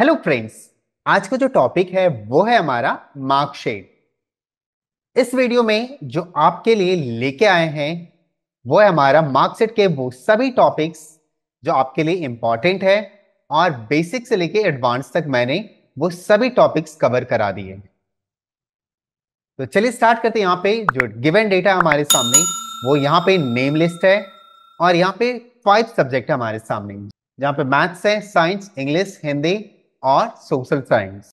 hello friends आज का जो टॉपिक है वो है हमारा मार्कशीट इस वीडियो में जो आपके लिए लेके आए हैं वो है हमारा मार्कशीट के वो सभी टॉपिक्स जो आपके लिए इंपॉर्टेंट है और बेसिक से लेके एडवांस तक मैंने वो सभी टॉपिक्स कवर करा दिए तो चलिए स्टार्ट करते हैं यहाँ पे जो गिवन डेटा हमारे सामने वो यहाँ पे नेम लिस्ट है और यहाँ पे फाइव सब्जेक्ट है हमारे सामने जहाँ पे मैथ्स है साइंस इंग्लिश हिंदी और सोशल साइंस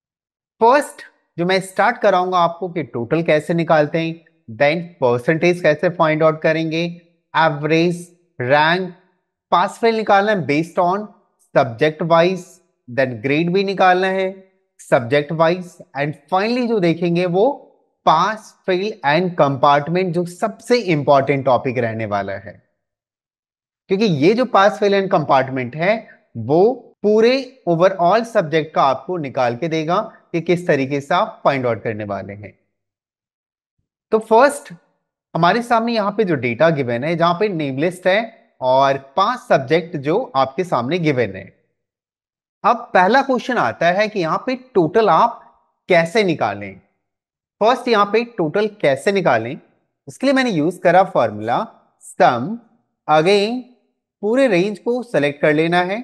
फर्स्ट जो मैं स्टार्ट कराऊंगा आपको कि टोटल कैसे निकालते हैं देन परसेंटेज कैसे फाइंड आउट करेंगे एवरेज रैंक पास फेल निकालना है based on subject wise then grade भी निकालना है सब्जेक्ट वाइज एंड फाइनली जो देखेंगे वो पास फेल एंड कंपार्टमेंट जो सबसे इंपॉर्टेंट टॉपिक रहने वाला है क्योंकि ये जो पास फेल एंड कंपार्टमेंट है वो पूरे ओवरऑल सब्जेक्ट का आपको निकाल के देगा कि किस तरीके से आप फाइंड आउट करने वाले हैं तो फर्स्ट हमारे सामने यहाँ पे जो डेटा गिवन है जहां पे नेम लिस्ट है और पांच सब्जेक्ट जो आपके सामने गिवन है अब पहला क्वेश्चन आता है कि यहाँ पे टोटल आप कैसे निकालें फर्स्ट यहाँ पे टोटल कैसे निकालें इसके लिए मैंने यूज करा फॉर्मूला सम अगेन पूरे रेंज को सेलेक्ट कर लेना है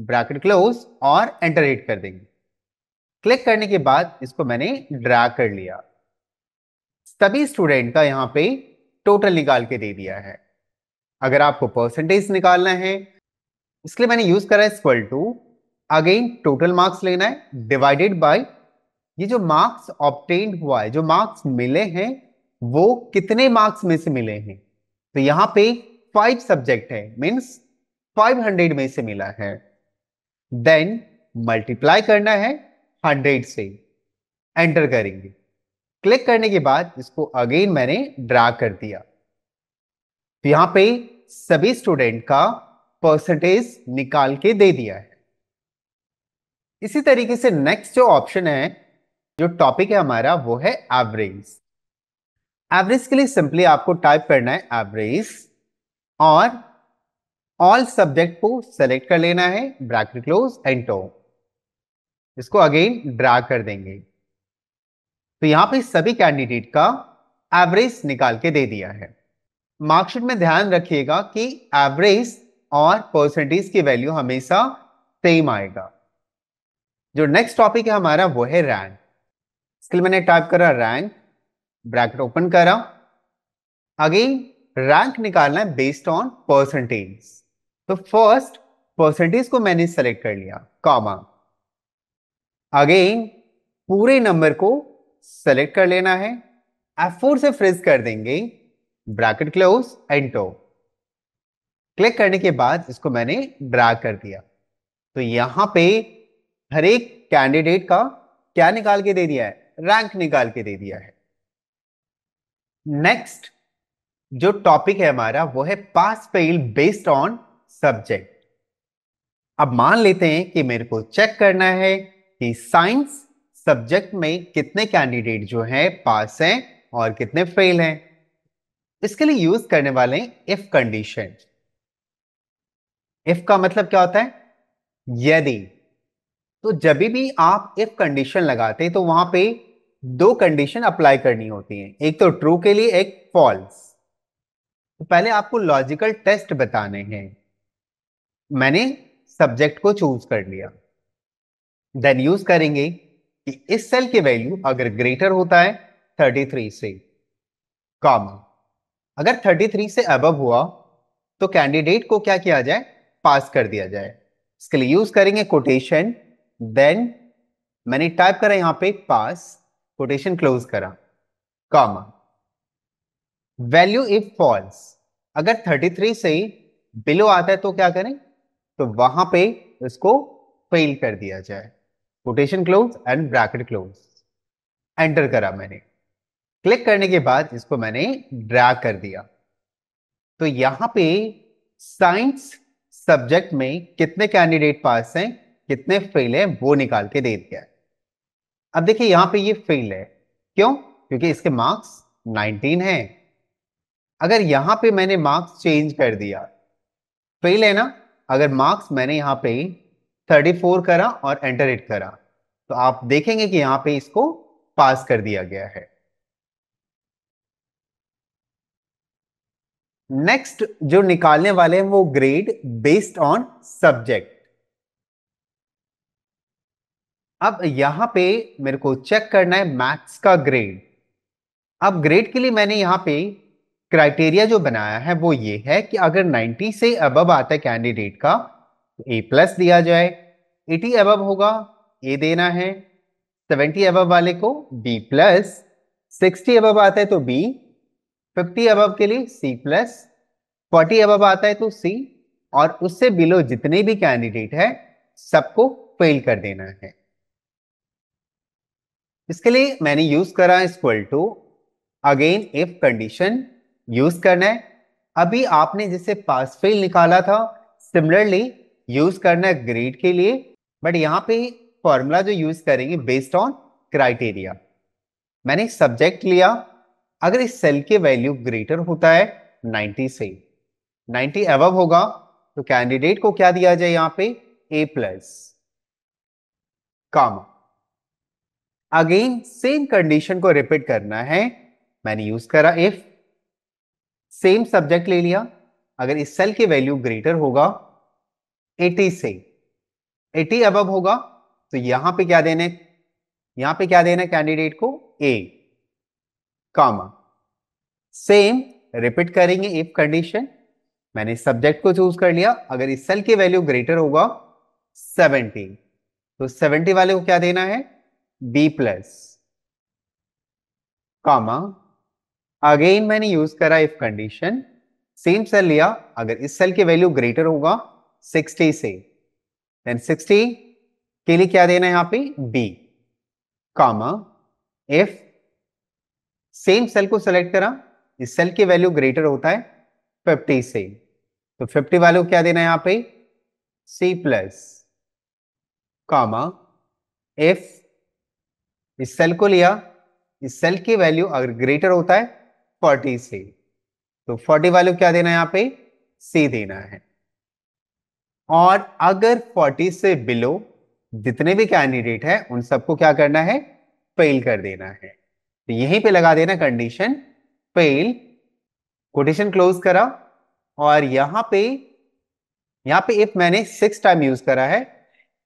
ब्रैकेट क्लोज और एंटर हिट कर देंगे क्लिक करने के बाद इसको मैंने ड्रा कर लिया सभी स्टूडेंट का यहाँ पे टोटल निकाल के दे दिया है अगर आपको परसेंटेज निकालना है लिए मैंने यूज करा है टू अगेन टोटल मार्क्स लेना है डिवाइडेड बाय ये जो मार्क्स ऑप्टेन हुआ है जो मार्क्स मिले हैं वो कितने मार्क्स में से मिले हैं तो यहाँ पे फाइव सब्जेक्ट है मीन्स फाइव में से मिला है देन मल्टीप्लाई करना है हंड्रेड से एंटर करेंगे क्लिक करने के बाद इसको अगेन मैंने ड्रा कर दिया तो यहां पे सभी स्टूडेंट का परसेंटेज निकाल के दे दिया है इसी तरीके से नेक्स्ट जो ऑप्शन है जो टॉपिक है हमारा वो है एवरेज एवरेज के लिए सिंपली आपको टाइप करना है एवरेज और ऑल सब्जेक्ट को सेलेक्ट कर लेना है ब्रैकेट क्लोज एंटो इसको अगेन ड्रा कर देंगे तो यहां पे सभी कैंडिडेट का एवरेज निकाल के दे दिया है मार्कशीट में ध्यान रखिएगा कि एवरेज और परसेंटेज की वैल्यू हमेशा सेम आएगा जो नेक्स्ट टॉपिक है हमारा वो है रैंक इसके लिए मैंने टाइप करा रैंक ब्रैकेट ओपन करा अगेन रैंक निकालना है बेस्ड ऑन परसेंटेज तो फर्स्ट परसेंटेज को मैंने सेलेक्ट कर लिया कॉमा अगेन पूरे नंबर को सेलेक्ट कर लेना है एफ से फ्रिज कर देंगे ब्रैकेट क्लोज एंटो क्लिक करने के बाद इसको मैंने ड्रैग कर दिया तो यहां पे हर एक कैंडिडेट का क्या निकाल के दे दिया है रैंक निकाल के दे दिया है नेक्स्ट जो टॉपिक है हमारा वो है pass fail based on subject अब मान लेते हैं कि मेरे को चेक करना है कि साइंस सब्जेक्ट में कितने कैंडिडेट जो हैं पास हैं और कितने फेल हैं इसके लिए यूज करने वाले इफ कंडीशन इफ का मतलब क्या होता है यदि तो जब भी आप इफ कंडीशन लगाते हैं तो वहां पे दो कंडीशन अप्लाई करनी होती है एक तो ट्रू के लिए एक फॉल्स तो पहले आपको लॉजिकल टेस्ट बताने हैं मैंने सब्जेक्ट को चूज कर लिया देन यूज करेंगे कि इस सेल की वैल्यू अगर ग्रेटर होता है 33 से कॉमा अगर 33 से अब हुआ तो कैंडिडेट को क्या किया जाए पास कर दिया जाए इसके लिए यूज करेंगे कोटेशन देन मैंने टाइप करा यहां पे पास कोटेशन क्लोज करा कॉमा वैल्यू इफ फॉल्स अगर 33 से बिलो आता है तो क्या करें तो वहां पे इसको फेल कर दिया जाए quotation close and bracket close enter करा मैंने क्लिक करने के बाद इसको मैंने ड्रैग कर दिया तो यहां पे साइंस सब्जेक्ट में कितने कैंडिडेट पास हैं कितने फेल हैं वो निकाल के दे दिया अब देखिए यहां पे ये फेल है क्यों क्योंकि इसके मार्क्स 19 हैं अगर यहां पे मैंने मार्क्स चेंज कर दिया फेल है ना अगर मार्क्स मैंने यहाँ पे 34 करा और एंटर इट करा तो आप देखेंगे कि यहाँ पे इसको पास कर दिया गया है नेक्स्ट जो निकालने वाले हैं वो ग्रेड बेस्ड ऑन सब्जेक्ट अब यहां पे मेरे को चेक करना है मैथ्स का ग्रेड अब ग्रेड के लिए मैंने यहां पे क्राइटेरिया जो बनाया है वो ये है कि अगर 90 से अबब आता है कैंडिडेट का तो ए प्लस दिया जाए 80 अबब होगा ए देना है 70 अबब वाले को बी प्लस सिक्सटी अबब आता है तो बी 50 अबब के लिए सी प्लस फोर्टी अबब आता है तो सी और उससे बिलो जितने भी कैंडिडेट है सबको फेल कर देना है इसके लिए मैंने यूज करा is to again if condition use करना है अभी आपने जैसे पास फेल निकाला था सिमिलरली यूज करना है ग्रेड के लिए बट यहाँ पे फॉर्मूला जो यूज करेंगे बेस्ड ऑन क्राइटेरिया मैंने सब्जेक्ट लिया अगर इस सेल के वैल्यू ग्रेटर होता है 90 से 90 एव होगा तो कैंडिडेट को क्या दिया जाए यहाँ पे A plus comma again same condition को रिपीट करना है मैंने यूज करा इफ सेम सब्जेक्ट ले लिया अगर इस सेल की वैल्यू ग्रेटर होगा 80 से 80 अब होगा तो यहां पे क्या देने यहां पे क्या देना कैंडिडेट को ए कामा सेम रिपीट करेंगे इफ कंडीशन मैंने सब्जेक्ट को चूज कर लिया अगर इस सेल की वैल्यू ग्रेटर होगा 70 तो 70 वाले को क्या देना है बी प्लस कामा अगेन मैंने यूज करा इफ कंडीशन सेम सेल लिया अगर इस सेल की वैल्यू ग्रेटर होगा 60 से देन 60 के लिए क्या देना है यहां पे B comma if same cell को सेलेक्ट करा इस सेल की वैल्यू ग्रेटर होता है 50 से तो 50 वैल्यू क्या देना है यहां पे सी प्लस कामा इफ इस सेल को लिया इस सेल की वैल्यू अगर ग्रेटर होता है फोर्टी सी तो फोर्टी वैल्यू क्या देना है यहाँ पे सी देना है और अगर फोर्टी से बिलो जितने भी कैंडिडेट है उन सबको क्या करना है फेल कर देना है तो यहीं पे लगा देना कंडीशन फेल कोटेशन क्लोज करा और यहां पे यहां पे इफ मैंने सिक्स टाइम यूज करा है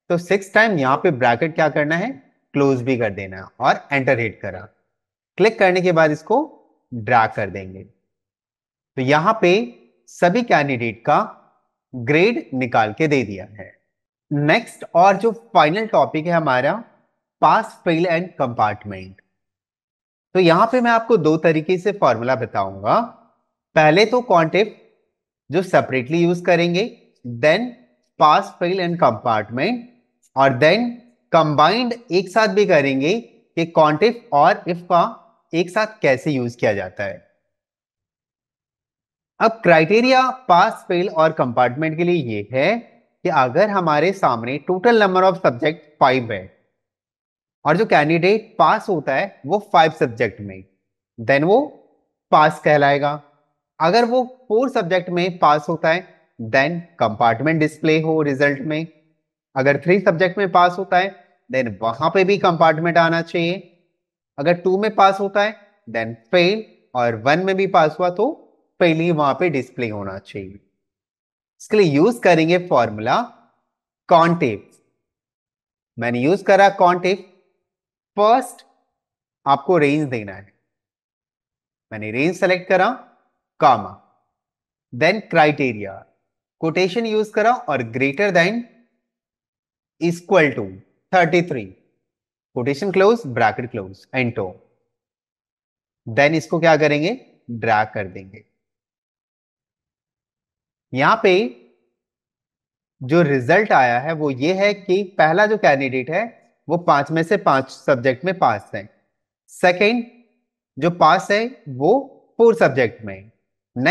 तो सिक्स टाइम यहां पे ब्रैकेट क्या करना है क्लोज भी कर देना और एंटर हिट करा क्लिक करने के बाद इसको ड्रा कर देंगे तो यहां पे सभी कैंडिडेट का ग्रेड निकाल के दे दिया है नेक्स्ट और जो फाइनल टॉपिक है हमारा पास फेल एंड कंपार्टमेंट तो यहां पे मैं आपको दो तरीके से फॉर्मूला बताऊंगा पहले तो क्वांटिफ जो सेपरेटली यूज करेंगे then pass fail and compartment और देन कंबाइंड एक साथ भी करेंगे कि क्वांटिफ और इफ का एक साथ कैसे यूज किया जाता है अब क्राइटेरिया पास फेल और कंपार्टमेंट के लिए ये है कि अगर हमारे सामने total number of subject five है और जो कैंडिडेट पास होता है वो फाइव सब्जेक्ट में देन वो पास कहलाएगा अगर वो फोर सब्जेक्ट में पास होता है देन कंपार्टमेंट डिस्प्ले हो रिजल्ट में अगर थ्री सब्जेक्ट में पास होता है देन वहां पे भी कंपार्टमेंट आना चाहिए अगर टू में पास होता है देन फेल और वन में भी पास हुआ तो पहले ही वहां पे डिस्प्ले होना चाहिए इसके लिए यूज करेंगे फॉर्मूला कॉन्टिव मैंने यूज करा कॉन्टिव फर्स्ट आपको रेंज देना है मैंने रेंज सेलेक्ट करा comma then criteria quotation use करा और greater than equal to 33 quotation close bracket close enter then इसको क्या करेंगे ड्रैग कर देंगे यहां पे जो रिजल्ट आया है वो ये है कि पहला जो कैंडिडेट है वो पांच में से पांच सब्जेक्ट में पास है सेकेंड जो पास है वो फोर सब्जेक्ट में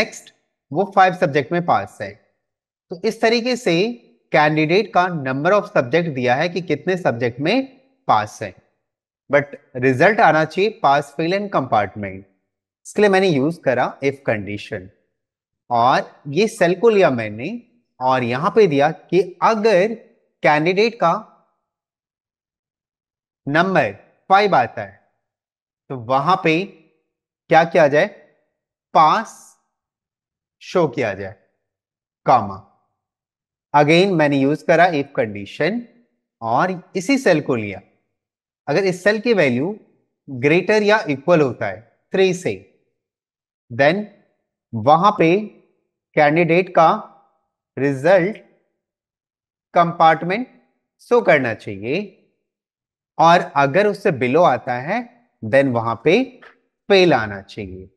नेक्स्ट वो फाइव सब्जेक्ट में पास है तो इस तरीके से कैंडिडेट का नंबर ऑफ सब्जेक्ट दिया है कि कितने सब्जेक्ट में पास है बट रिजल्ट आना चाहिए पास फेल एंड कंपार्टमेंट इसके लिए मैंने यूज करा इफ कंडीशन और ये सेल को लिया मैंने और यहां पे दिया कि अगर कैंडिडेट का नंबर फाइव आता है तो वहां पे क्या किया जाए पास शो किया जाए कामा अगेन मैंने यूज करा इफ कंडीशन और इसी सेल को लिया अगर इस सेल की वैल्यू ग्रेटर या इक्वल होता है थ्री से देन वहां पे कैंडिडेट का रिजल्ट कंपार्टमेंट शो करना चाहिए और अगर उससे बिलो आता है देन वहां पे फेल आना चाहिए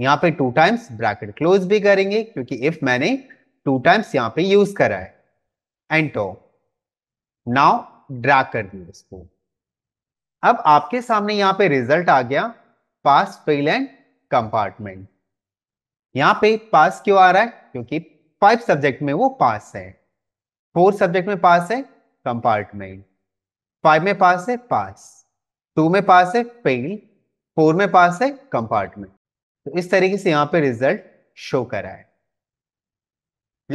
यहां पे टू टाइम्स ब्रैकेट क्लोज भी करेंगे क्योंकि इफ मैंने टू टाइम्स यहां पे यूज करा है एंटो नाउ ड्रा कर दिए इसको अब आपके सामने यहां पे रिजल्ट आ गया पास फेल एंड कंपार्टमेंट यहां पे पास क्यों आ रहा है क्योंकि फाइव सब्जेक्ट में वो पास है फोर सब्जेक्ट में पास है कंपार्टमेंट फाइव में पास है पास टू में पास है फेल फोर में पास है कंपार्टमेंट तो इस तरीके से यहां पे रिजल्ट शो करा है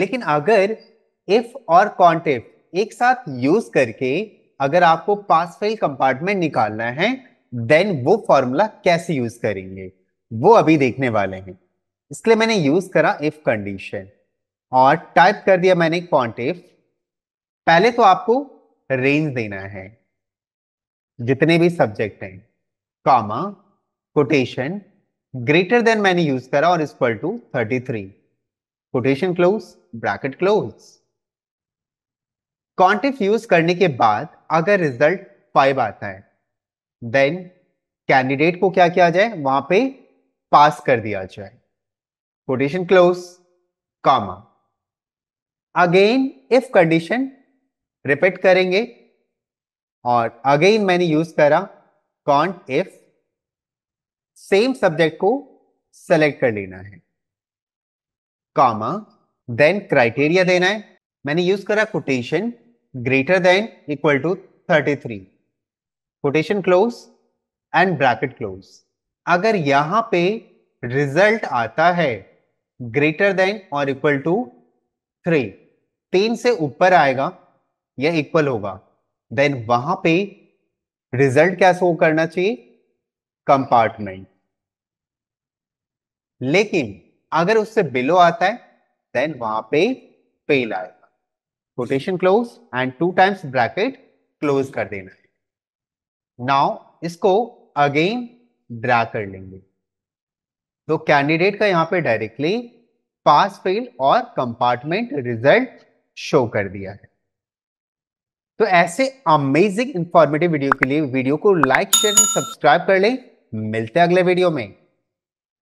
लेकिन अगर इफ और कॉन्ट एक साथ यूज करके अगर आपको पास फेल कंपार्टमेंट निकालना है देन वो फॉर्मूला कैसे यूज करेंगे वो अभी देखने वाले हैं इसके लिए मैंने यूज करा इफ कंडीशन और टाइप कर दिया मैंने पॉइंट इफ पहले तो आपको रेंज देना है जितने भी सब्जेक्ट हैं कॉमा कोटेशन ग्रेटर देन मैंने यूज करा और equal to 33 quotation close bracket close countif use करने के बाद अगर रिजल्ट फाइव आता है देन कैंडिडेट को क्या किया जाए वहां पे पास कर दिया जाए quotation close comma again if condition repeat करेंगे और अगेन मैंने यूज करा कॉन्ट इफ सेम सब्जेक्ट को सेलेक्ट कर लेना है कामा देन क्राइटेरिया देना है मैंने यूज करा quotation greater than equal to thirty three quotation close and bracket close अगर यहां पे रिजल्ट आता है ग्रेटर देन और इक्वल टू थ्री तीन से ऊपर आएगा या इक्वल होगा देन वहां पे रिजल्ट क्या शो करना चाहिए कंपार्टमेंट लेकिन अगर उससे बिलो आता है देन वहां पे फेल आए quotation close and two times bracket close कर देना है नाउ इसको अगेन ड्रा कर लेंगे तो कैंडिडेट का यहां पे डायरेक्टली पास फेल और कंपार्टमेंट रिजल्ट शो कर दिया है तो ऐसे अमेजिंग इंफॉर्मेटिव वीडियो के लिए वीडियो को लाइक शेयर एंड सब्सक्राइब कर लें मिलते हैं अगले वीडियो में